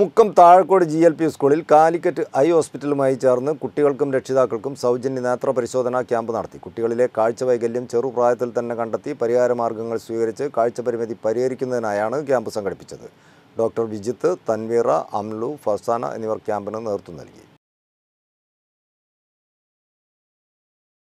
Mukkam Thazhakode G L P സ്കൂളിൽ Calicut I ഹോസ്പിറ്റലുമായി ചേർന്ന് കുട്ടികൾക്കും രക്ഷിതാക്കൾക്കും സൗജന്യ നേത്ര പരിശോധനാ ക്യാമ്പ് നടത്തി കുട്ടികളിലെ കാഴ്ച വൈകല്യം ചെറുപ്രായത്തിൽ തന്നെ കണ്ടെത്തി പരിഹാരമാർഗ്ഗങ്ങൾ സ്വീകരിച്ച് കാഴ്ച പരിമിതി പരിഹരിക്കുന്നതിനായാണ് ക്യാമ്പ് സംഘടിപ്പിച്ചത് ഡോക്ടർ വിജിത്ത് തൻവീറ അംലു ഫസാന എന്നിവർ ക്യാമ്പിന് നേതൃത്വം നൽകി